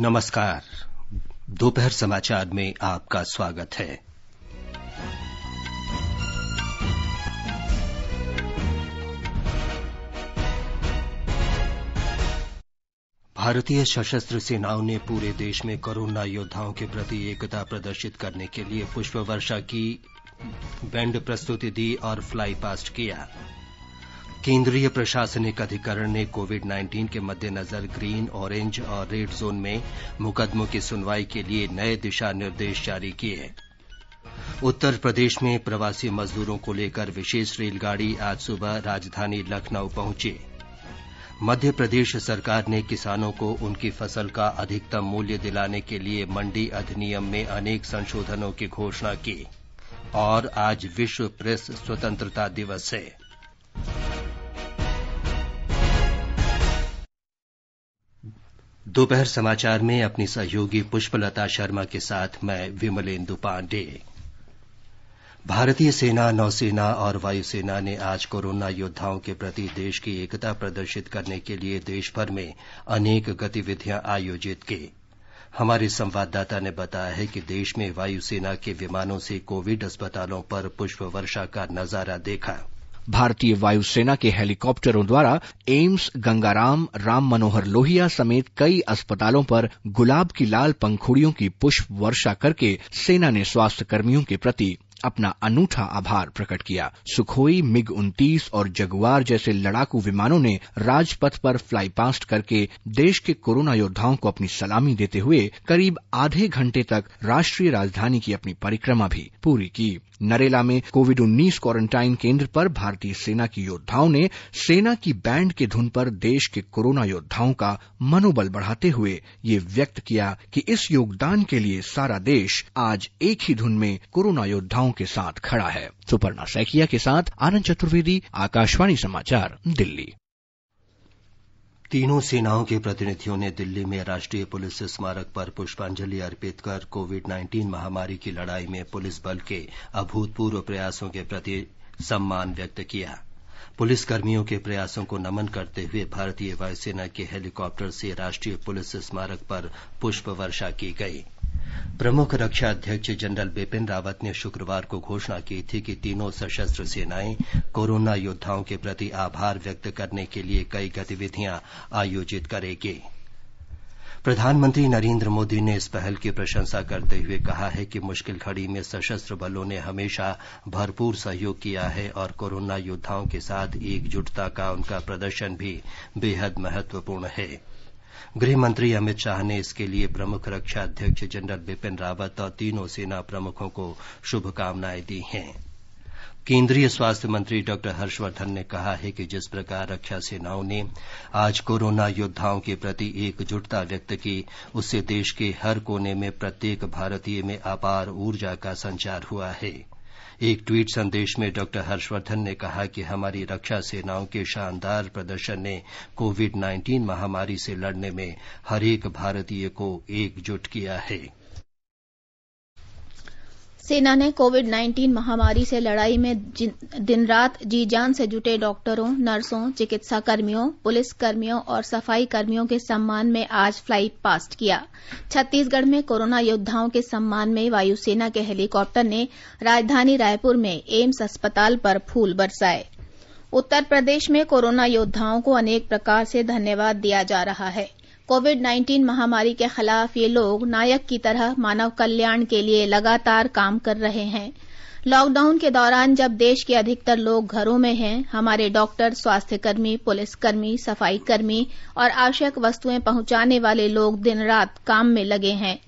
नमस्कार दोपहर समाचार में आपका स्वागत है भारतीय सशस्त्र सेनाओं ने पूरे देश में कोरोना योद्धाओं के प्रति एकता प्रदर्शित करने के लिए पुष्प वर्षा की बैंड प्रस्तुति दी और फ्लाई पास्ट किया केंद्रीय प्रशासनिक अधिकरण ने कोविड 19 के मद्देनजर ग्रीन ऑरेंज और रेड जोन में मुकदमों की सुनवाई के लिए नए दिशा निर्देश जारी किए उत्तर प्रदेश में प्रवासी मजदूरों को लेकर विशेष रेलगाड़ी आज सुबह राजधानी लखनऊ पहुंची मध्य प्रदेश सरकार ने किसानों को उनकी फसल का अधिकतम मूल्य दिलाने के लिए मंडी अधिनियम में अनेक संशोधनों की घोषणा की और आज विश्व प्रेस स्वतंत्रता दिवस है दोपहर समाचार में अपनी सहयोगी पुष्पलता शर्मा के साथ मैं विमलेन्दु पांडे भारतीय सेना नौसेना और वायुसेना ने आज कोरोना योद्धाओं के प्रति देश की एकता प्रदर्शित करने के लिए देशभर में अनेक गतिविधियां आयोजित की हमारे संवाददाता ने बताया है कि देश में वायुसेना के विमानों से कोविड अस्पतालों पर पुष्प वर्षा का नजारा देखा गया भारतीय वायुसेना के हेलीकॉप्टरों द्वारा एम्स गंगाराम राम मनोहर लोहिया समेत कई अस्पतालों पर गुलाब की लाल पंखुड़ियों की पुष्प वर्षा करके सेना ने स्वास्थ्य कर्मियों के प्रति अपना अनूठा आभार प्रकट किया सुखोई मिग उन्तीस और जगुआर जैसे लड़ाकू विमानों ने राजपथ पर फ्लाई पास्ट करके देश के कोरोना योद्धाओं को अपनी सलामी देते हुए करीब आधे घंटे तक राष्ट्रीय राजधानी की अपनी परिक्रमा भी पूरी की नरेला में कोविड उन्नीस क्वारंटाइन केंद्र पर भारतीय सेना की योद्धाओं ने सेना की बैंड के धुन पर देश के कोरोना योद्धाओं का मनोबल बढ़ाते हुए ये व्यक्त किया कि इस योगदान के लिए सारा देश आज एक ही धुन में कोरोना योद्धाओं महिलाओं के साथ खड़ा है सुपर्णा सैकिया के साथ आनंद चतुर्वेदी आकाशवाणी समाचार दिल्ली तीनों सेनाओं के प्रतिनिधियों ने दिल्ली में राष्ट्रीय पुलिस स्मारक पर पुष्पांजलि अर्पित कर कोविड 19 महामारी की लड़ाई में पुलिस बल के अभूतपूर्व प्रयासों के प्रति सम्मान व्यक्त किया पुलिस कर्मियों के प्रयासों को नमन करते हुए भारतीय वायुसेना के हेलीकॉप्टर से राष्ट्रीय पुलिस स्मारक पर पुष्प वर्षा की गयी प्रमुख रक्षा अध्यक्ष जनरल बिपिन रावत ने शुक्रवार को घोषणा की थी कि तीनों सशस्त्र सेनाएं कोरोना योद्वाओं के प्रति आभार व्यक्त करने के लिए कई गतिविधियां आयोजित करेगी प्रधानमंत्री नरेंद्र मोदी ने इस पहल की प्रशंसा करते हुए कहा है कि मुश्किल घड़ी में सशस्त्र बलों ने हमेशा भरपूर सहयोग किया है और कोरोना योद्वाओं के साथ एकजुटता का उनका प्रदर्शन भी बेहद महत्वपूर्ण है गृह मंत्री अमित शाह ने इसके लिए प्रमुख रक्षा अध्यक्ष जनरल बिपिन रावत और तीनों सेना प्रमुखों को शुभकामनाएं दी हैं केंद्रीय स्वास्थ्य मंत्री डॉ हर्षवर्धन ने कहा है कि जिस प्रकार रक्षा सेनाओं ने आज कोरोना योद्धाओं के प्रति एकजुटता व्यक्त की उससे देश के हर कोने में प्रत्येक भारतीय में अपार ऊर्जा का संचार हुआ है एक ट्वीट संदेश में डॉक्टर हर्षवर्धन ने कहा कि हमारी रक्षा सेनाओं के शानदार प्रदर्शन ने कोविड 19 महामारी से लड़ने में हरेक भारतीय को एकजुट किया है सेना ने कोविड 19 महामारी से लड़ाई में दिन रात जी जान से जुटे डॉक्टरों नर्सों चिकित्सा कर्मियों पुलिस कर्मियों और सफाई कर्मियों के सम्मान में आज फ्लाई पास्ट किया छत्तीसगढ़ में कोरोना योद्धाओं के सम्मान में वायुसेना के हेलीकॉप्टर ने राजधानी रायपुर में एम्स अस्पताल पर फूल बरसाए उत्तर प्रदेश में कोरोना योद्धाओं को अनेक प्रकार से धन्यवाद दिया जा रहा है कोविड नाइन्टीन महामारी के खिलाफ ये लोग नायक की तरह मानव कल्याण के लिए लगातार काम कर रहे हैं लॉकडाउन के दौरान जब देश के अधिकतर लोग घरों में हैं हमारे डॉक्टर स्वास्थ्यकर्मी पुलिसकर्मी सफाईकर्मी और आवश्यक वस्तुएं पहुंचाने वाले लोग दिन रात काम में लगे हैं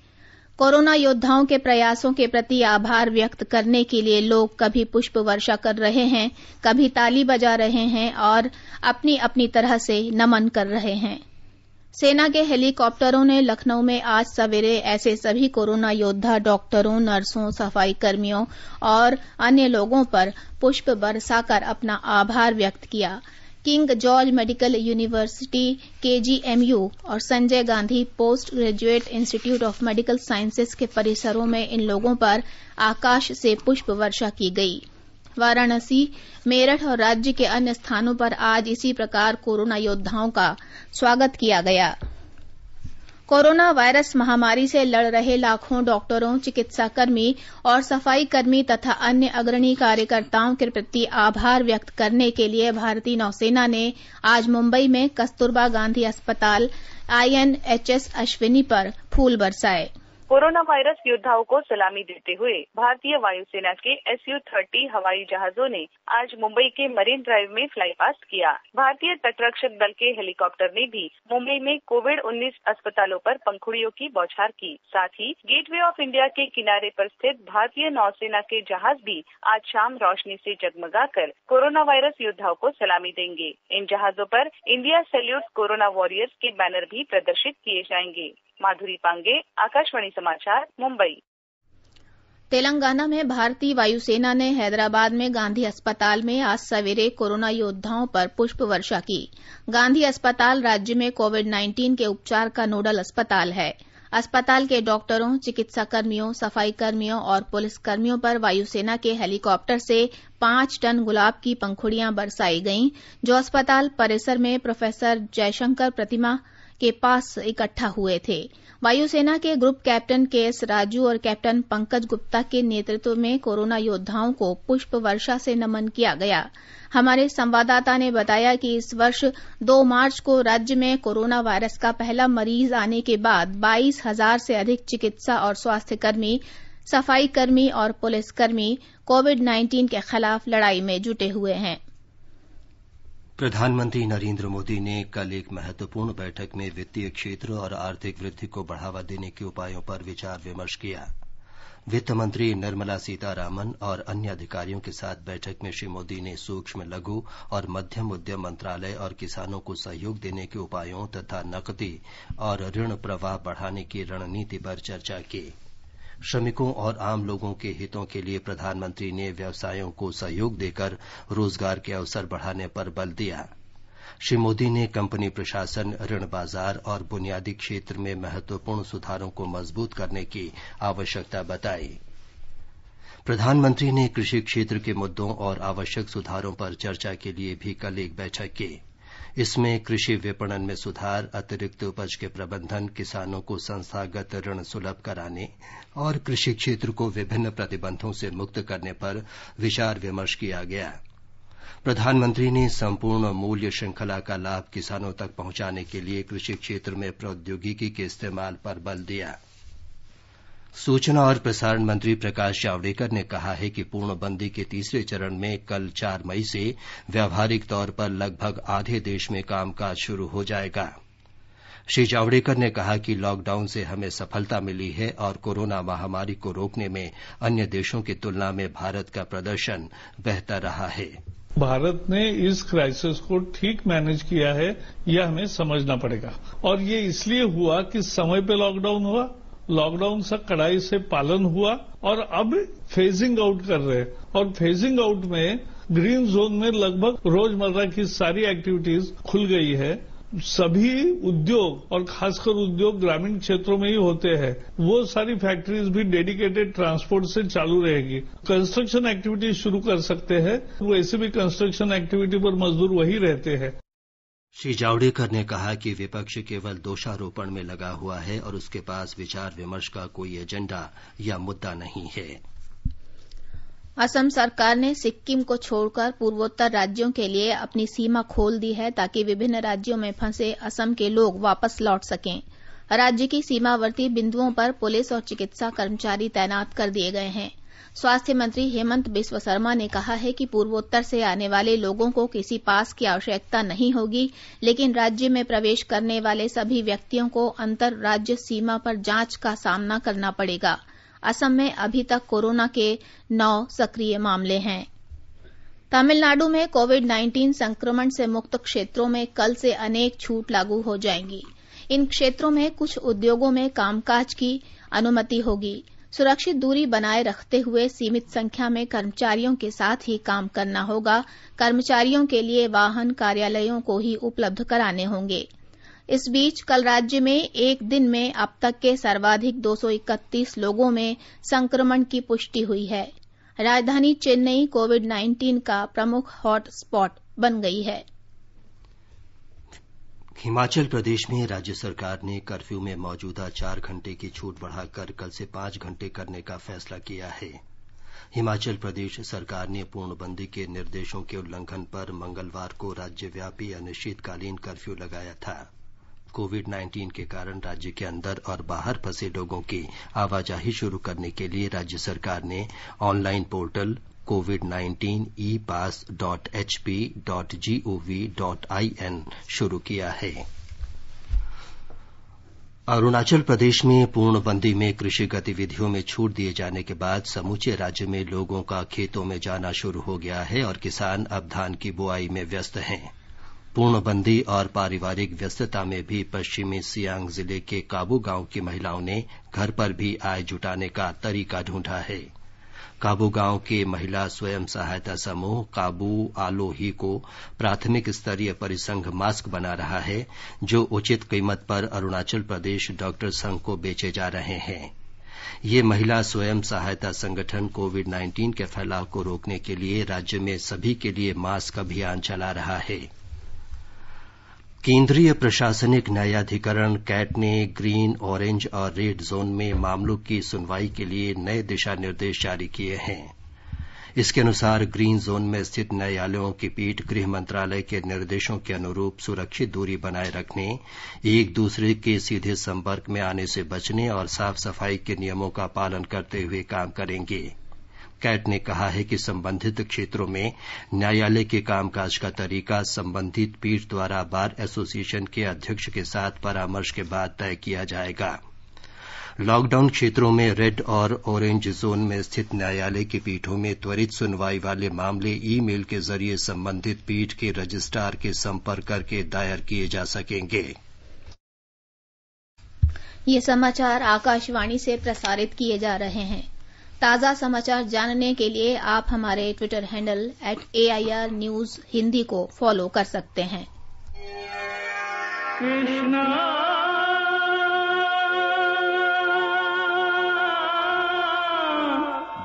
कोरोना योद्धाओं के प्रयासों के प्रति आभार व्यक्त करने के लिए लोग कभी पुष्प वर्षा कर रहे हैं कभी ताली बजा रहे हैं और अपनी अपनी तरह से नमन कर रहे हैं सेना के हेलीकॉप्टरों ने लखनऊ में आज सवेरे ऐसे सभी कोरोना योद्वा डॉक्टरों नर्सों सफाई कर्मियों और अन्य लोगों पर पुष्प बरसाकर अपना आभार व्यक्त किया King George medical university KGMU और Sanjay Gandhi post graduate institute of medical sciences के परिसरों में इन लोगों पर आकाश से पुष्प वर्षा की गयी वाराणसी मेरठ और राज्य के अन्य स्थानों पर आज इसी प्रकार कोरोना योद्धाओं का स्वागत किया गया कोरोना वायरस महामारी से लड़ रहे लाखों डॉक्टरों चिकित्साकर्मी और सफाईकर्मी तथा अन्य अग्रणी कार्यकर्ताओं के प्रति आभार व्यक्त करने के लिए भारतीय नौसेना ने आज मुंबई में कस्तूरबा गांधी अस्पताल आईएनएचएस अश्विनी पर फूल बरसाये कोरोना वायरस योद्वाओं को सलामी देते हुए भारतीय वायुसेना के एस यू थर्टी हवाई जहाजों ने आज मुंबई के मरीन ड्राइव में फ्लाई पास्ट किया भारतीय तटरक्षक दल के हेलीकॉप्टर ने भी मुंबई में कोविड उन्नीस अस्पतालों पर पंखुड़ियों की बौछार की साथ ही गेटवे ऑफ इंडिया के किनारे पर स्थित भारतीय नौसेना के जहाज भी आज शाम रोशनी से जगमगा कर कोरोना वायरस योद्वाओं को सलामी देंगे इन जहाजों पर इंडिया सैल्यूट कोरोना वॉरियर्स के बैनर भी प्रदर्शित किए जाएंगे माधुरी पांगे आकाशवाणी समाचार मुंबई तेलंगाना में भारतीय वायुसेना ने हैदराबाद में गांधी अस्पताल में आज सवेरे कोरोना योद्धाओं पर पुष्प वर्षा की गांधी अस्पताल राज्य में कोविड 19 के उपचार का नोडल अस्पताल है अस्पताल के डॉक्टरों चिकित्सा कर्मियों सफाई कर्मियों और पुलिस कर्मियों पर वायुसेना के हेलीकॉप्टर से पांच टन गुलाब की पंखुड़ियां बरसाई गईं जो अस्पताल परिसर में प्रोफेसर जयशंकर प्रतिमा के पास इकट्ठा हुए थे वायुसेना के ग्रुप कैप्टन के एस राजू और कैप्टन पंकज गुप्ता के नेतृत्व में कोरोना योद्धाओं को पुष्प वर्षा से नमन किया गया हमारे संवाददाता ने बताया कि इस वर्ष 2 मार्च को राज्य में कोरोना वायरस का पहला मरीज आने के बाद बाईस हजार से अधिक चिकित्सा और स्वास्थ्यकर्मी सफाईकर्मी और पुलिसकर्मी कोविड 19 के खिलाफ लड़ाई में जुटे हुए हैं प्रधानमंत्री नरेन्द्र मोदी ने कल एक महत्वपूर्ण बैठक में वित्तीय क्षेत्र और आर्थिक वृद्धि को बढ़ावा देने के उपायों पर विचार विमर्श किया वित्त मंत्री निर्मला सीतारामन और अन्य अधिकारियों के साथ बैठक में श्री मोदी ने सूक्ष्म लघु और मध्यम उद्यम मंत्रालय और किसानों को सहयोग देने के उपायों तथा नकदी और ऋण प्रवाह बढ़ाने की रणनीति पर चर्चा की श्रमिकों और आम लोगों के हितों के लिए प्रधानमंत्री ने व्यवसायों को सहयोग देकर रोजगार के अवसर बढ़ाने पर बल दिया श्री मोदी ने कंपनी प्रशासन ऋण बाजार और बुनियादी क्षेत्र में महत्वपूर्ण सुधारों को मजबूत करने की आवश्यकता बताई प्रधानमंत्री ने कृषि क्षेत्र के मुद्दों और आवश्यक सुधारों पर चर्चा के लिए भी कल एक बैठक की इसमें कृषि विपणन में सुधार अतिरिक्त उपज के प्रबंधन किसानों को संस्थागत ऋण सुलभ कराने और कृषि क्षेत्र को विभिन्न प्रतिबंधों से मुक्त करने पर विचार विमर्श किया गया प्रधानमंत्री ने संपूर्ण मूल्य श्रृंखला का लाभ किसानों तक पहुंचाने के लिए कृषि क्षेत्र में प्रौद्योगिकी के इस्तेमाल पर बल दिया सूचना और प्रसारण मंत्री प्रकाश जावडेकर ने कहा है कि पूर्णबंदी के तीसरे चरण में कल चार मई से व्यावहारिक तौर पर लगभग आधे देश में कामकाज शुरू हो जाएगा श्री जावडेकर ने कहा कि लॉकडाउन से हमें सफलता मिली है और कोरोना महामारी को रोकने में अन्य देशों की तुलना में भारत का प्रदर्शन बेहतर रहा है भारत ने इस क्राइसिस को ठीक मैनेज किया है यह हमें समझना पड़ेगा और ये इसलिए हुआ कि समय पे लॉकडाउन हुआ लॉकडाउन का कड़ाई से पालन हुआ और अब फेजिंग आउट कर रहे हैं और फेजिंग आउट में ग्रीन जोन में लगभग रोजमर्रा की सारी एक्टिविटीज खुल गई है सभी उद्योग और खासकर उद्योग ग्रामीण क्षेत्रों में ही होते हैं वो सारी फैक्ट्रीज भी डेडिकेटेड ट्रांसपोर्ट से चालू रहेगी कंस्ट्रक्शन एक्टिविटीज शुरू कर सकते हैं वैसे भी कंस्ट्रक्शन एक्टिविटी पर मजदूर वही रहते हैं श्री जावडेकर ने कहा कि विपक्ष केवल दोषारोपण में लगा हुआ है और उसके पास विचार विमर्श का कोई एजेंडा या मुद्दा नहीं है असम सरकार ने सिक्किम को छोड़कर पूर्वोत्तर राज्यों के लिए अपनी सीमा खोल दी है ताकि विभिन्न राज्यों में फंसे असम के लोग वापस लौट सकें राज्य की सीमावर्ती बिंदुओं पर पुलिस और चिकित्सा कर्मचारी तैनात कर दिए गए हैं स्वास्थ्य मंत्री हेमंत बिस्व शर्मा ने कहा है कि पूर्वोत्तर से आने वाले लोगों को किसी पास की आवश्यकता नहीं होगी लेकिन राज्य में प्रवेश करने वाले सभी व्यक्तियों को अंतर राज्य सीमा पर जांच का सामना करना पड़ेगा असम में अभी तक कोरोना के नौ सक्रिय मामले हैं तमिलनाडु में कोविड 19 संक्रमण से मुक्त क्षेत्रों में कल से अनेक छूट लागू हो जाएंगी इन क्षेत्रों में कुछ उद्योगों में कामकाज की अनुमति होगी सुरक्षित दूरी बनाए रखते हुए सीमित संख्या में कर्मचारियों के साथ ही काम करना होगा कर्मचारियों के लिए वाहन कार्यालयों को ही उपलब्ध कराने होंगे इस बीच कल राज्य में एक दिन में अब तक के सर्वाधिक 231 लोगों में संक्रमण की पुष्टि हुई है राजधानी चेन्नई कोविड 19 का प्रमुख हॉटस्पॉट बन गई है हिमाचल प्रदेश में राज्य सरकार ने कर्फ्यू में मौजूदा चार घंटे की छूट बढ़ाकर कल से पांच घंटे करने का फैसला किया है हिमाचल प्रदेश सरकार ने पूर्णबंदी के निर्देशों के उल्लंघन पर मंगलवार को राज्यव्यापी अनिश्चितकालीन कर्फ्यू लगाया था कोविड 19 के कारण राज्य के अंदर और बाहर फंसे लोगों की आवाजाही शुरू करने के लिए राज्य सरकार ने online portal Covid nineteen e pass dot H P dot G O V dot I N शुरू किया है अरुणाचल प्रदेश में पूर्णबंदी में कृषि गतिविधियों में छूट दिए जाने के बाद समूचे राज्य में लोगों का खेतों में जाना शुरू हो गया है और किसान अब धान की बुआई में व्यस्त हैं पूर्णबंदी और पारिवारिक व्यस्तता में भी पश्चिमी सियांग जिले के काबू गांव की महिलाओं ने घर पर भी आय जुटाने का तरीका ढूंढा है काबू गांव के महिला स्वयं सहायता समूह काबू आलोही को प्राथमिक स्तरीय परिसंघ मास्क बना रहा है जो उचित कीमत पर अरुणाचल प्रदेश डॉक्टर संघ को बेचे जा रहे हैं ये महिला स्वयं सहायता संगठन कोविड 19 के फैलाव को रोकने के लिए राज्य में सभी के लिए मास्क अभियान चला रहा है केन्द्रीय प्रशासनिक न्यायाधिकरण कैट ने ग्रीन ऑरेंज और रेड जोन में मामलों की सुनवाई के लिए नए दिशा निर्देश जारी किए हैं इसके अनुसार ग्रीन जोन में स्थित न्यायालयों की पीठ गृह मंत्रालय के निर्देशों के अनुरूप सुरक्षित दूरी बनाए रखने एक दूसरे के सीधे संपर्क में आने से बचने और साफ सफाई के नियमों का पालन करते हुए काम करेंगे कैट ने कहा है कि संबंधित क्षेत्रों में न्यायालय के कामकाज का तरीका संबंधित पीठ द्वारा बार एसोसिएशन के अध्यक्ष के साथ परामर्श के बाद तय किया जाएगा लॉकडाउन क्षेत्रों में रेड और ऑरेंज जोन में स्थित न्यायालय की पीठों में त्वरित सुनवाई वाले मामले ई मेल के जरिए संबंधित पीठ के रजिस्ट्रार के संपर्क करके दायर किए जा सकेंगे ये समाचार आकाशवाणी से प्रसारित किए जा रहे हैं ताज़ा समाचार जानने के लिए आप हमारे Twitter handle at A news Hindi को फॉलो कर सकते हैं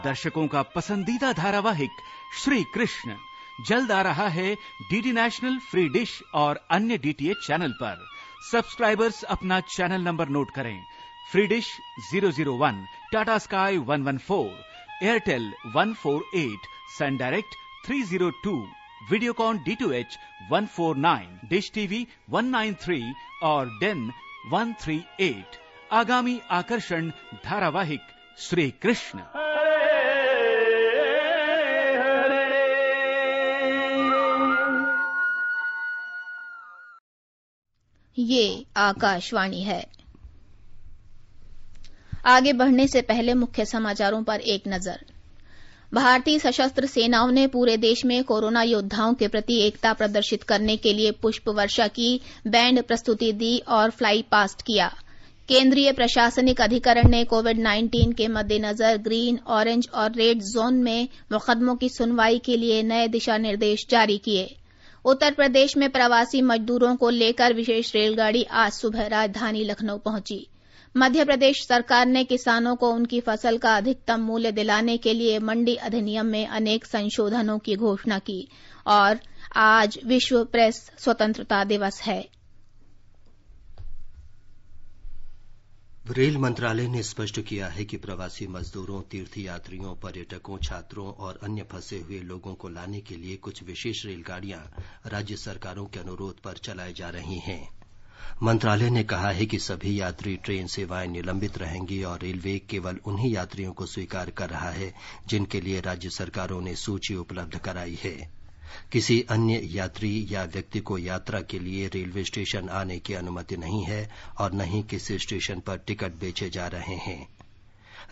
दर्शकों का पसंदीदा धारावाहिक श्री कृष्ण जल्द आ रहा है डीडी नेशनल फ्री डिश और अन्य डीटीएच चैनल पर सब्सक्राइबर्स अपना चैनल नंबर नोट करें Free Dish zero zero one Tata Sky one one four Airtel one four eight Sun Direct three zero two Videocon D two H one four nine Dish TV one nine three और Den one three eight आगामी आकर्षण धारावाहिक श्री कृष्ण ये आकाशवाणी है आगे बढ़ने से पहले मुख्य समाचारों पर एक नजर भारतीय सशस्त्र सेनाओं ने पूरे देश में कोरोना योद्धाओं के प्रति एकता प्रदर्शित करने के लिए पुष्प वर्षा की बैंड प्रस्तुति दी और फ्लाई पास्ट किया केंद्रीय प्रशासनिक अधिकरण ने कोविड 19 के मद्देनजर ग्रीन ऑरेंज और रेड जोन में मुकदमों की सुनवाई के लिए नए दिशा निर्देश जारी किए उत्तर प्रदेश में प्रवासी मजदूरों को लेकर विशेष रेलगाड़ी आज सुबह राजधानी लखनऊ पहुंची मध्य प्रदेश सरकार ने किसानों को उनकी फसल का अधिकतम मूल्य दिलाने के लिए मंडी अधिनियम में अनेक संशोधनों की घोषणा की और आज विश्व प्रेस स्वतंत्रता दिवस है रेल मंत्रालय ने स्पष्ट किया है कि प्रवासी मजदूरों तीर्थयात्रियों पर्यटकों छात्रों और अन्य फंसे हुए लोगों को लाने के लिए कुछ विशेष रेलगाड़ियां राज्य सरकारों के अनुरोध पर चलाई जा रही हैं। मंत्रालय ने कहा है कि सभी यात्री ट्रेन सेवाएं निलंबित रहेंगी और रेलवे केवल उन्हीं यात्रियों को स्वीकार कर रहा है जिनके लिए राज्य सरकारों ने सूची उपलब्ध कराई है किसी अन्य यात्री या व्यक्ति को यात्रा के लिए रेलवे स्टेशन आने की अनुमति नहीं है और न ही किसी स्टेशन पर टिकट बेचे जा रहे हैं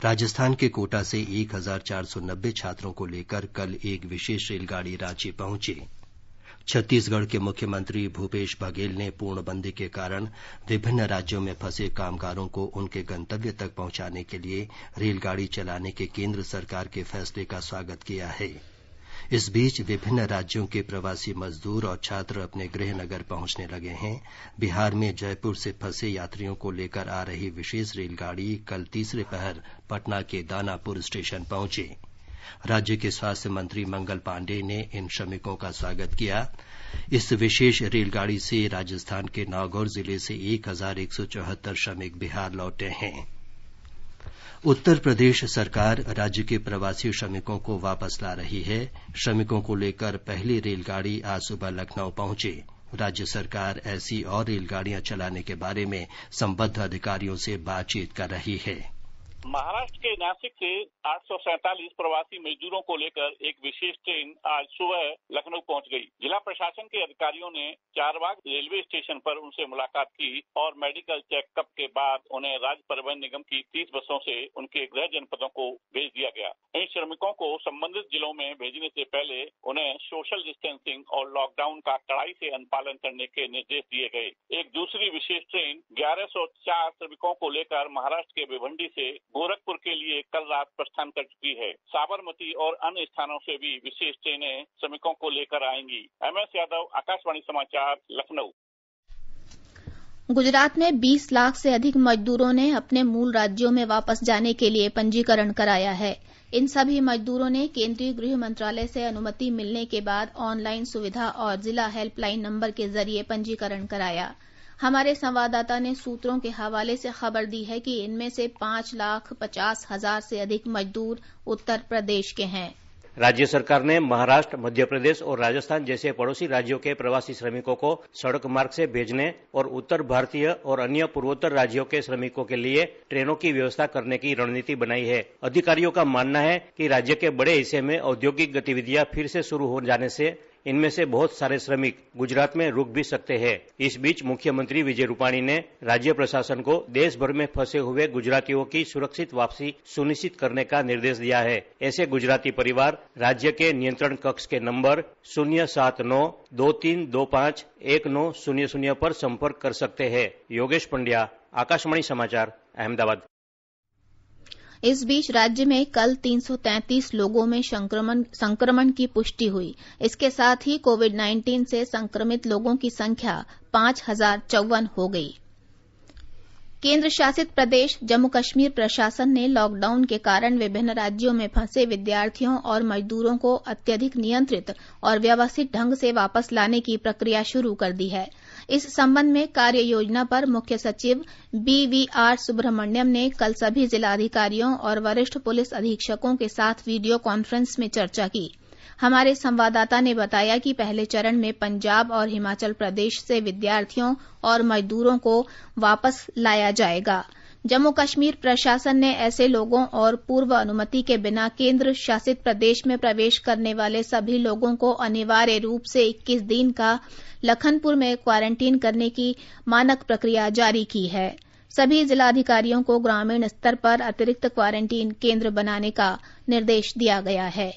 राजस्थान के कोटा से 1490 छात्रों को लेकर कल एक विशेष रेलगाड़ी रांची पहुंची छत्तीसगढ़ के मुख्यमंत्री भूपेश बघेल ने पूर्णबंदी के कारण विभिन्न राज्यों में फंसे कामगारों को उनके गंतव्य तक पहुंचाने के लिए रेलगाड़ी चलाने के केन्द्र सरकार के फैसले का स्वागत किया है इस बीच विभिन्न राज्यों के प्रवासी मजदूर और छात्र अपने गृह नगर पहुंचने लगे हैं बिहार में जयपुर से फंसे यात्रियों को लेकर आ रही विशेष रेलगाड़ी कल तीसरे पहर पटना के दानापुर स्टेशन पहुंची राज्य के स्वास्थ्य मंत्री मंगल पांडेय ने इन श्रमिकों का स्वागत किया इस विशेष रेलगाड़ी से राजस्थान के नागौर जिले से एक हजार एक सौ चौहत्तर श्रमिक बिहार लौटे हैं उत्तर प्रदेश सरकार राज्य के प्रवासी श्रमिकों को वापस ला रही है श्रमिकों को लेकर पहली रेलगाड़ी आज सुबह लखनऊ पहुंची राज्य सरकार ऐसी और रेलगाड़ियां चलाने के बारे में संबद्ध अधिकारियों से बातचीत कर रही है महाराष्ट्र के नासिक से आठ सौ सैंतालीस प्रवासी मजदूरों को लेकर एक विशेष ट्रेन आज सुबह लखनऊ पहुंच गई जिला प्रशासन के अधिकारियों ने चारबाग रेलवे स्टेशन पर उनसे मुलाकात की और मेडिकल चेकअप के बाद उन्हें राज्य परिवहन निगम की तीस बसों से उनके गृह जनपदों को भेज दिया गया इन श्रमिकों को संबंधित जिलों में भेजने से पहले उन्हें सोशल डिस्टेंसिंग और लॉकडाउन का कड़ाई से अनुपालन करने के निर्देश दिए गए एक दूसरी विशेष ट्रेन ग्यारह सौ चार श्रमिकों को लेकर महाराष्ट्र के भिवंडी से गोरखपुर के लिए कल रात प्रस्थान कर चुकी है साबरमती और अन्य स्थानों से भी विशेष ट्रेनें श्रमिकों को लेकर आएंगी एम एस यादव आकाशवाणी समाचार लखनऊ गुजरात में 20 लाख से अधिक मजदूरों ने अपने मूल राज्यों में वापस जाने के लिए पंजीकरण कराया है इन सभी मजदूरों ने केंद्रीय गृह मंत्रालय से अनुमति मिलने के बाद ऑनलाइन सुविधा और जिला हेल्पलाइन नंबर के जरिए पंजीकरण कराया है हमारे संवाददाता ने सूत्रों के हवाले से खबर दी है कि इनमें से पांच लाख पचास हजार से अधिक मजदूर उत्तर प्रदेश के हैं राज्य सरकार ने महाराष्ट्र मध्य प्रदेश और राजस्थान जैसे पड़ोसी राज्यों के प्रवासी श्रमिकों को सड़क मार्ग से भेजने और उत्तर भारतीय और अन्य पूर्वोत्तर राज्यों के श्रमिकों के लिए ट्रेनों की व्यवस्था करने की रणनीति बनाई है अधिकारियों का मानना है कि राज्य के बड़े हिस्से में औद्योगिक गतिविधियां फिर से शुरू हो जाने से इनमें से बहुत सारे श्रमिक गुजरात में रुक भी सकते हैं इस बीच मुख्यमंत्री विजय रूपाणी ने राज्य प्रशासन को देश भर में फंसे हुए गुजरातियों की सुरक्षित वापसी सुनिश्चित करने का निर्देश दिया है ऐसे गुजराती परिवार राज्य के नियंत्रण कक्ष के नंबर शून्य सात नौ दो तीन दो पाँच एक नौ शून्य शून्य पर संपर्क कर सकते हैं योगेश पंड्या आकाशवाणी समाचार अहमदाबाद इस बीच राज्य में कल 333 लोगों में संक्रमण संक्रमण की पुष्टि हुई इसके साथ ही कोविड 19 से संक्रमित लोगों की संख्या पांच हजार चौवन हो गई केंद्र शासित प्रदेश जम्मू कश्मीर प्रशासन ने लॉकडाउन के कारण विभिन्न राज्यों में फंसे विद्यार्थियों और मजदूरों को अत्यधिक नियंत्रित और व्यवस्थित ढंग से वापस लाने की प्रक्रिया शुरू कर दी है इस संबंध में कार्य योजना पर मुख्य सचिव बी वी आर ने कल सभी जिलाधिकारियों और वरिष्ठ पुलिस अधीक्षकों के साथ वीडियो कॉन्फ्रेंस में चर्चा की हमारे संवाददाता ने बताया कि पहले चरण में पंजाब और हिमाचल प्रदेश से विद्यार्थियों और मजदूरों को वापस लाया जाएगा जम्मू कश्मीर प्रशासन ने ऐसे लोगों और पूर्व अनुमति के बिना केंद्र शासित प्रदेश में प्रवेश करने वाले सभी लोगों को अनिवार्य रूप से 21 दिन का लखनपुर में क्वारंटीन करने की मानक प्रक्रिया जारी की है सभी जिलाधिकारियों को ग्रामीण स्तर पर अतिरिक्त क्वारंटीन केंद्र बनाने का निर्देश दिया गया है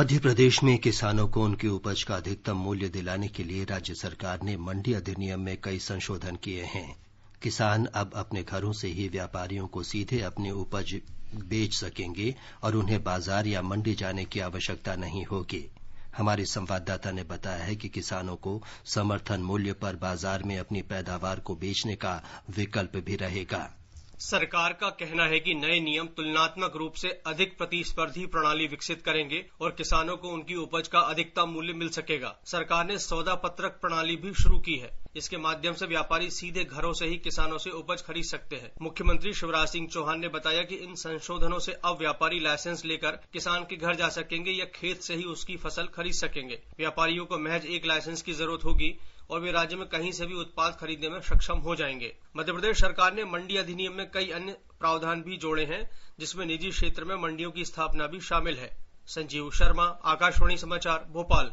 मध्य प्रदेश में किसानों को उनकी उपज का अधिकतम मूल्य दिलाने के लिए राज्य सरकार ने मंडी अधिनियम में कई संशोधन किए हैं किसान अब अपने घरों से ही व्यापारियों को सीधे अपनी उपज बेच सकेंगे और उन्हें बाजार या मंडी जाने की आवश्यकता नहीं होगी हमारे संवाददाता ने बताया है कि किसानों को समर्थन मूल्य पर बाजार में अपनी पैदावार को बेचने का विकल्प भी रहेगा सरकार का कहना है कि नए नियम तुलनात्मक रूप से अधिक प्रतिस्पर्धी प्रणाली विकसित करेंगे और किसानों को उनकी उपज का अधिकतम मूल्य मिल सकेगा सरकार ने सौदा पत्रक प्रणाली भी शुरू की है इसके माध्यम से व्यापारी सीधे घरों से ही किसानों से उपज खरीद सकते हैं मुख्यमंत्री शिवराज सिंह चौहान ने बताया कि इन संशोधनों से अब व्यापारी लाइसेंस लेकर किसान के घर जा सकेंगे या खेत से ही उसकी फसल खरीद सकेंगे व्यापारियों को महज एक लाइसेंस की जरूरत होगी और वे राज्य में कहीं से भी उत्पाद खरीदने में सक्षम हो जाएंगे मध्य प्रदेश सरकार ने मंडी अधिनियम में कई अन्य प्रावधान भी जोड़े हैं जिसमें निजी क्षेत्र में मंडियों की स्थापना भी शामिल है संजीव शर्मा आकाशवाणी समाचार भोपाल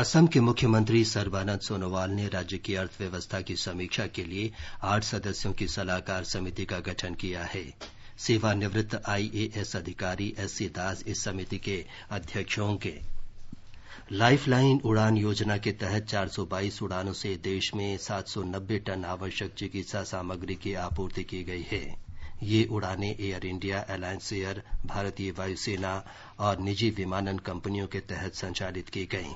असम के मुख्यमंत्री सर्बानंद सोनोवाल ने राज्य की अर्थव्यवस्था की समीक्षा के लिए आठ सदस्यों की सलाहकार समिति का गठन किया है सेवानिवृत्त आईएएस अधिकारी एससी दास इस समिति के अध्यक्ष होंगे लाइफलाइन उड़ान योजना के तहत 422 उड़ानों से देश में 790 टन आवश्यक चिकित्सा सामग्री की आपूर्ति की गई है ये उड़ानें एयर इंडिया अलायंस एयर भारतीय वायुसेना और निजी विमानन कंपनियों के तहत संचालित की गई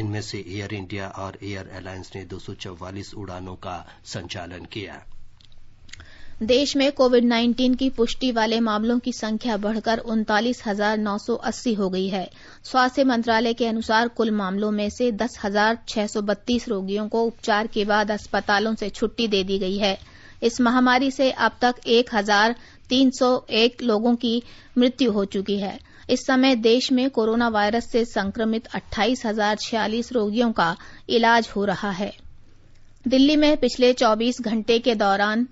इनमें से एयर इंडिया और एयर अलायंस ने दो उड़ानों का संचालन किया है देश में कोविड 19 की पुष्टि वाले मामलों की संख्या बढ़कर उनतालीस हजार नौ सौ अस्सी हो गई है स्वास्थ्य मंत्रालय के अनुसार कुल मामलों में से दस हजार छह सौ बत्तीस रोगियों को उपचार के बाद अस्पतालों से छुट्टी दे दी गई है इस महामारी से अब तक एक हजार तीन सौ एक लोगों की मृत्यु हो चुकी है इस समय देश में कोरोना वायरस से संक्रमित अट्ठाईस हजार छियालीस रोगियों का इलाज हो रहा है दिल्ली में पिछले 24 घंटे के दौरान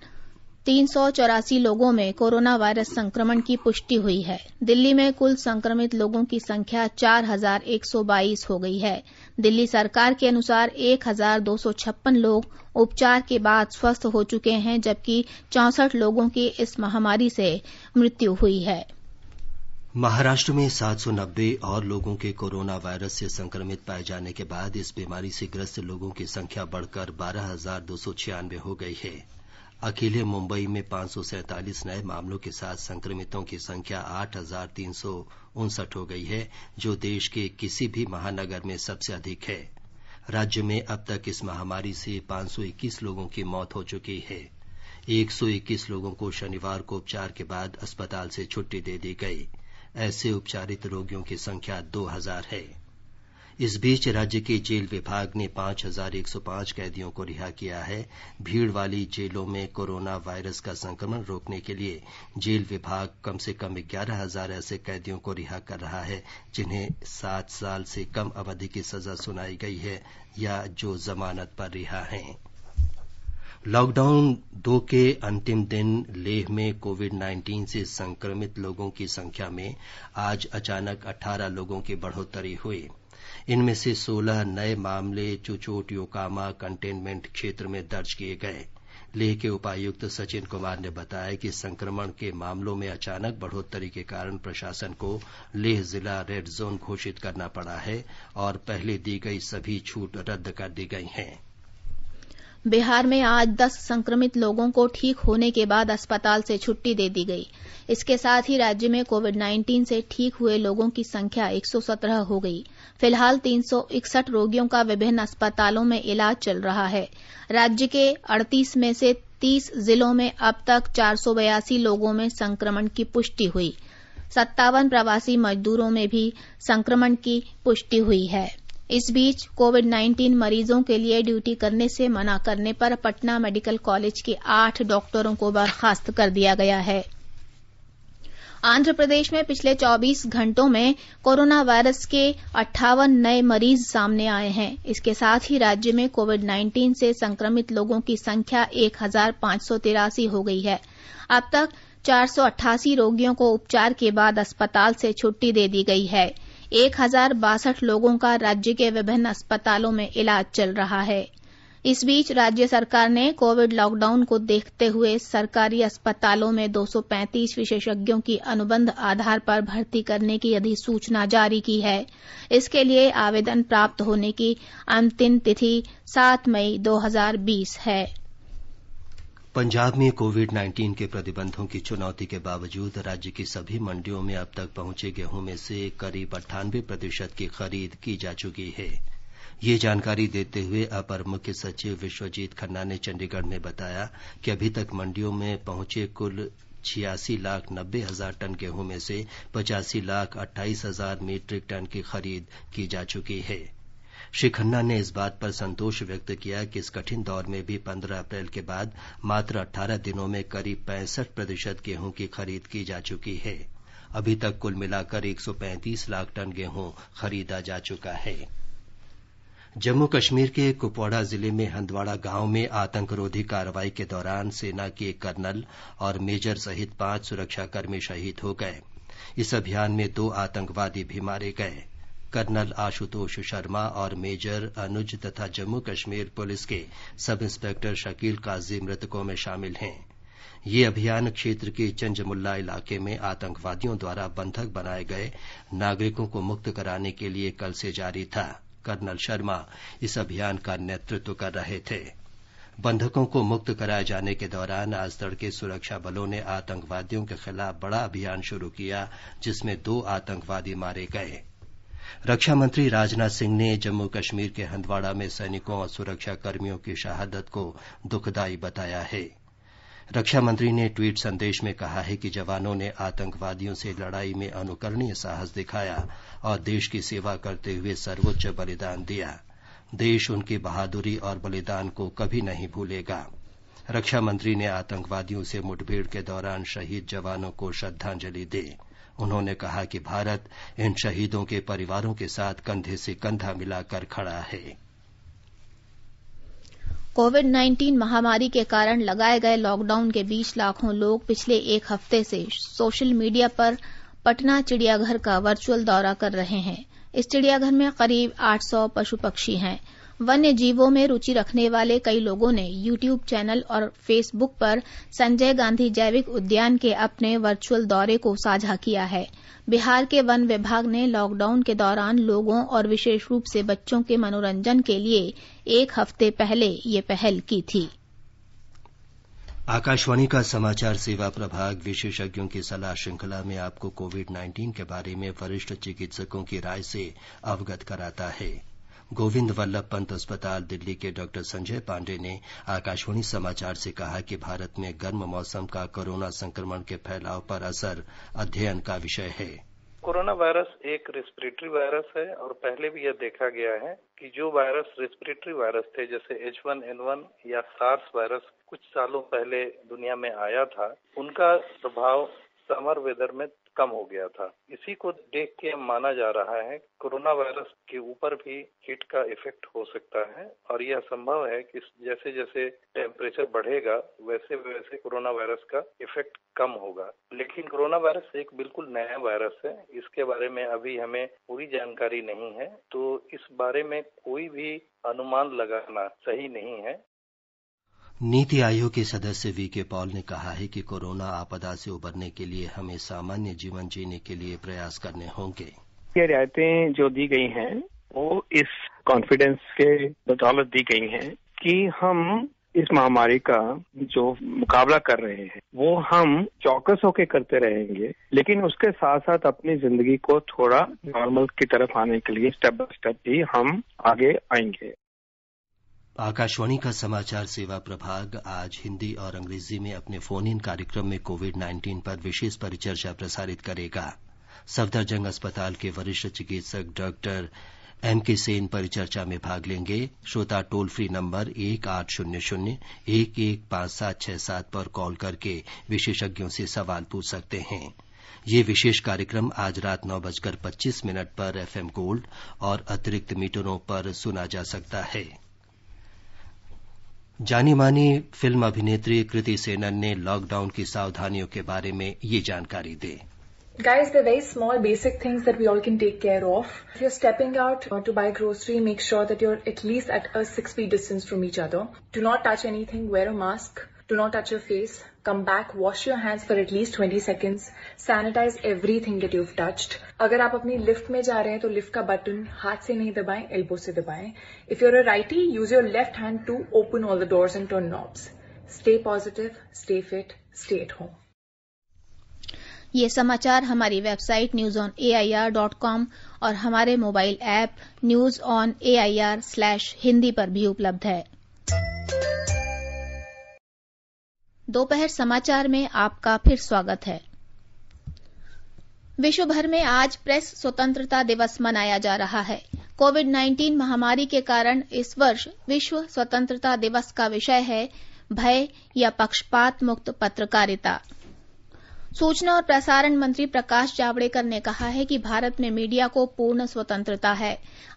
तीन सौ चौरासी लोगों में कोरोना वायरस संक्रमण की पुष्टि हुई है दिल्ली में कुल संक्रमित लोगों की संख्या चार हजार एक सौ बाईस हो गई है दिल्ली सरकार के अनुसार एक हजार दो सौ छप्पन लोग उपचार के बाद स्वस्थ हो चुके हैं जबकि चौसठ लोगों की इस महामारी से मृत्यु हुई है महाराष्ट्र में 790 और लोगों के कोरोना वायरस से संक्रमित पाए जाने के बाद इस बीमारी से ग्रस्त लोगों की संख्या बढ़कर बारह हो गई है अकेले मुंबई में पांच नए मामलों के साथ संक्रमितों की संख्या आठ हो गई है जो देश के किसी भी महानगर में सबसे अधिक है राज्य में अब तक इस महामारी से 521 लोगों की मौत हो चुकी है 121 लोगों को शनिवार को उपचार के बाद अस्पताल से छुट्टी दे दी गई ऐसे उपचारित रोगियों की संख्या 2000 है इस बीच राज्य के जेल विभाग ने पांच हजार एक सौ पांच कैदियों को रिहा किया है भीड़ वाली जेलों में कोरोना वायरस का संक्रमण रोकने के लिए जेल विभाग कम से कम ग्यारह हजार ऐसे कैदियों को रिहा कर रहा है जिन्हें सात साल से कम अवधि की सजा सुनाई गई है या जो जमानत पर रिहा हैं लॉकडाउन दो के अंतिम दिन लेह में कोविड 19 से संक्रमित लोगों की संख्या में आज अचानक 18 लोगों की बढ़ोतरी हुई है इनमें से सोलह नए मामले चुचोट योकामा कंटेनमेंट क्षेत्र में दर्ज किए गए लेह के उपायुक्त सचिन कुमार ने बताया कि संक्रमण के मामलों में अचानक बढ़ोतरी के कारण प्रशासन को लेह जिला रेड जोन घोषित करना पड़ा है और पहले दी गई सभी छूट रद्द कर दी गई हैं बिहार में आज 10 संक्रमित लोगों को ठीक होने के बाद अस्पताल से छुट्टी दे दी गई इसके साथ ही राज्य में कोविड 19 से ठीक हुए लोगों की संख्या 117 हो गई फिलहाल 361 रोगियों का विभिन्न अस्पतालों में इलाज चल रहा है राज्य के 38 में से 30 जिलों में अब तक चार लोगों में संक्रमण की पुष्टि हुई सत्तावन प्रवासी मजदूरों में भी संक्रमण की पुष्टि हुई है इस बीच कोविड 19 मरीजों के लिए ड्यूटी करने से मना करने पर पटना मेडिकल कॉलेज के आठ डॉक्टरों को बर्खास्त कर दिया गया है आंध्र प्रदेश में पिछले 24 घंटों में कोरोना वायरस के अट्ठावन नए मरीज सामने आए हैं इसके साथ ही राज्य में कोविड 19 से संक्रमित लोगों की संख्या एक हो गई है अब तक चार रोगियों को उपचार के बाद अस्पताल से छुट्टी दे दी गई है एक हजार बासठ लोगों का राज्य के विभिन्न अस्पतालों में इलाज चल रहा है इस बीच राज्य सरकार ने कोविड लॉकडाउन को देखते हुए सरकारी अस्पतालों में 235 विशेषज्ञों की अनुबंध आधार पर भर्ती करने की अधिसूचना जारी की है इसके लिए आवेदन प्राप्त होने की अंतिम तिथि 7 मई 2020 है पंजाब में कोविड 19 के प्रतिबंधों की चुनौती के बावजूद राज्य की सभी मंडियों में अब तक पहुंचे गेहूं में से करीब अट्ठानवे प्रतिशत की खरीद की जा चुकी है ये जानकारी देते हुए अपर मुख्य सचिव विश्वजीत खन्ना ने चंडीगढ़ में बताया कि अभी तक मंडियों में पहुंचे कुल छियासी लाख नब्बे हजार टन गेहूं में से पचासी लाख अट्ठाईस हजार मीट्रिक टन की खरीद की जा चुकी है श्री खन्ना ने इस बात पर संतोष व्यक्त किया कि इस कठिन दौर में भी पन्द्रह अप्रैल के बाद मात्र अट्ठारह दिनों में करीब पैंसठ प्रतिशत गेहूं की खरीद की जा चुकी है अभी तक कुल मिलाकर 135 लाख टन गेहूं खरीदा जा चुका है जम्मू कश्मीर के कुपवाड़ा जिले में हंदवाड़ा गांव में आतंकरोधी कार्रवाई के दौरान सेना के एक कर्नल और मेजर सहित पांच सुरक्षाकर्मी शहीद हो गए इस अभियान में दो आतंकवादी भी मारे गए कर्नल आशुतोष शर्मा और मेजर अनुज तथा जम्मू कश्मीर पुलिस के सब इंस्पेक्टर शकील काजी मृतकों में शामिल हैं ये अभियान क्षेत्र के चंजमुल्ला इलाके में आतंकवादियों द्वारा बंधक बनाए गए नागरिकों को मुक्त कराने के लिए कल से जारी था कर्नल शर्मा इस अभियान का नेतृत्व कर रहे थे बंधकों को मुक्त कराए जाने के दौरान आज तड़के सुरक्षा बलों ने आतंकवादियों के खिलाफ बड़ा अभियान शुरू किया जिसमें दो आतंकवादी मारे गये रक्षा मंत्री राजनाथ सिंह ने जम्मू कश्मीर के हंदवाड़ा में सैनिकों और सुरक्षाकर्मियों की शहादत को दुखदायी बताया है रक्षा मंत्री ने ट्वीट संदेश में कहा है कि जवानों ने आतंकवादियों से लड़ाई में अनुकरणीय साहस दिखाया और देश की सेवा करते हुए सर्वोच्च बलिदान दिया देश उनकी बहादुरी और बलिदान को कभी नहीं भूलेगा रक्षा मंत्री ने आतंकवादियों से मुठभेड़ के दौरान शहीद जवानों को श्रद्धांजलि दी उन्होंने कहा कि भारत इन शहीदों के परिवारों के साथ कंधे से कंधा मिलाकर खड़ा है कोविड 19 महामारी के कारण लगाए गए लॉकडाउन के बीच लाखों लोग पिछले एक हफ्ते से सोशल मीडिया पर पटना चिड़ियाघर का वर्चुअल दौरा कर रहे हैं इस चिड़ियाघर में करीब 800 पशु पक्षी हैं वन्य जीवों में रुचि रखने वाले कई लोगों ने YouTube चैनल और फेसबुक पर संजय गांधी जैविक उद्यान के अपने वर्चुअल दौरे को साझा किया है बिहार के वन विभाग ने लॉकडाउन के दौरान लोगों और विशेष रूप से बच्चों के मनोरंजन के लिए एक हफ्ते पहले ये पहल की थी आकाशवाणी का समाचार सेवा प्रभाग विशेषज्ञों की सलाह श्रृंखला में आपको कोविड 19 के बारे में वरिष्ठ चिकित्सकों की राय से अवगत कराता है गोविंद वल्लभ पंत अस्पताल दिल्ली के डॉक्टर संजय पांडेय ने आकाशवाणी समाचार से कहा कि भारत में गर्म मौसम का कोरोना संक्रमण के फैलाव पर असर अध्ययन का विषय है कोरोना वायरस एक रेस्पिरेटरी वायरस है और पहले भी यह देखा गया है कि जो वायरस रेस्पिरेटरी वायरस थे जैसे एच वन एन वन या सार्स वायरस कुछ सालों पहले दुनिया में आया था उनका प्रभाव समर वेदर में कम हो गया था इसी को देख के माना जा रहा है कोरोना वायरस के ऊपर भी हीट का इफेक्ट हो सकता है और यह संभव है कि जैसे जैसे टेम्परेचर बढ़ेगा वैसे वैसे कोरोना वायरस का इफेक्ट कम होगा लेकिन कोरोना वायरस एक बिल्कुल नया वायरस है इसके बारे में अभी हमें पूरी जानकारी नहीं है तो इस बारे में कोई भी अनुमान लगाना सही नहीं है नीति आयोग के सदस्य वी के पॉल ने कहा है कि कोरोना आपदा से उबरने के लिए हमें सामान्य जीवन जीने के लिए प्रयास करने होंगे ये रियायतें जो दी गई हैं वो इस कॉन्फिडेंस के बदौलत दी गई हैं कि हम इस महामारी का जो मुकाबला कर रहे हैं वो हम चौकस होके करते रहेंगे लेकिन उसके साथ साथ अपनी जिंदगी को थोड़ा नॉर्मल की तरफ आने के लिए स्टेप बाय स्टेप भी हम आगे आएंगे आकाशवाणी का समाचार सेवा प्रभाग आज हिन्दी और अंग्रेजी में अपने फोन इन कार्यक्रम में कोविड 19 पर विशेष परिचर्चा प्रसारित करेगा सफदरजंग अस्पताल के वरिष्ठ चिकित्सक डॉक्टर एम के सेन परिचर्चा में भाग लेंगे श्रोता टोल फ्री नंबर एक आठ शून्य शून्य एक एक पांच सात छह सात पर कॉल करके विशेषज्ञों से सवाल पूछ सकते हैं ये विशेष कार्यक्रम आज रात नौ बजकर पच्चीस मिनट पर एफएम गोल्ड और अतिरिक्त मीटरों पर सुना जा सकता है जानी मानी फिल्म अभिनेत्री कृति सेनन ने लॉकडाउन की सावधानियों के बारे में ये जानकारी दी Guys, they're very small, basic things that we all can take care of. If you're stepping out to buy grocery, make sure that you're at least at a six feet distance from each other. Do not touch anything, wear a mask. do not touch your face, come back, wash your hands for at least 20 seconds, sanitize everything that you've touched. agar aap apni lift mein ja rahe hain to lift ka button haath se nahi dabaye elbow se dabaye If you're a righty, use your left hand to open all the doors and turn knobs. Stay positive, stay fit, stay at home. ये समाचार हमारी website news on A I R dot com और हमारे mobile app news on A I R slash Hindi पर भी उपलब्ध है दोपहर समाचार में आपका फिर स्वागत है विश्वभर में आज प्रेस स्वतंत्रता दिवस मनाया जा रहा है कोविड 19 महामारी के कारण इस वर्ष विश्व स्वतंत्रता दिवस का विषय है भय या पक्षपात मुक्त पत्रकारिता सूचना और प्रसारण मंत्री प्रकाश जावड़ेकर ने कहा है कि भारत में मीडिया को पूर्ण स्वतंत्रता है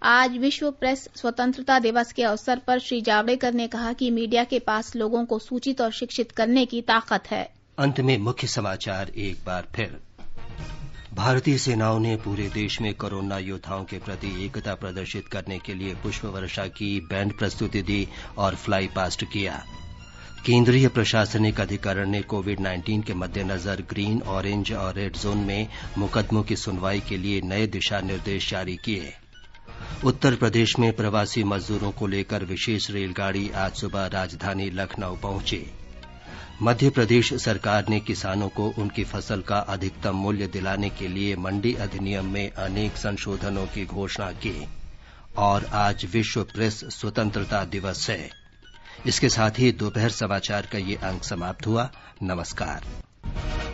आज विश्व प्रेस स्वतंत्रता दिवस के अवसर पर श्री जावड़ेकर ने कहा कि मीडिया के पास लोगों को सूचित और शिक्षित करने की ताकत है अंत में मुख्य समाचार एक बार फिर भारतीय सेनाओं ने पूरे देश में कोरोना योद्धाओं के प्रति एकता प्रदर्शित करने के लिए पुष्प वर्षा की बैंड प्रस्तुति दी और फ्लाई पास्ट किया केंद्रीय प्रशासनिक अधिकरण ने कोविड 19 के मद्देनजर ग्रीन ऑरेंज और रेड जोन में मुकदमों की सुनवाई के लिए नए दिशा निर्देश जारी किए उत्तर प्रदेश में प्रवासी मजदूरों को लेकर विशेष रेलगाड़ी आज सुबह राजधानी लखनऊ पहुंची मध्य प्रदेश सरकार ने किसानों को उनकी फसल का अधिकतम मूल्य दिलाने के लिए मंडी अधिनियम में अनेक संशोधनों की घोषणा की और आज विश्व प्रेस स्वतंत्रता दिवस है इसके साथ ही दोपहर समाचार का ये अंक समाप्त हुआ नमस्कार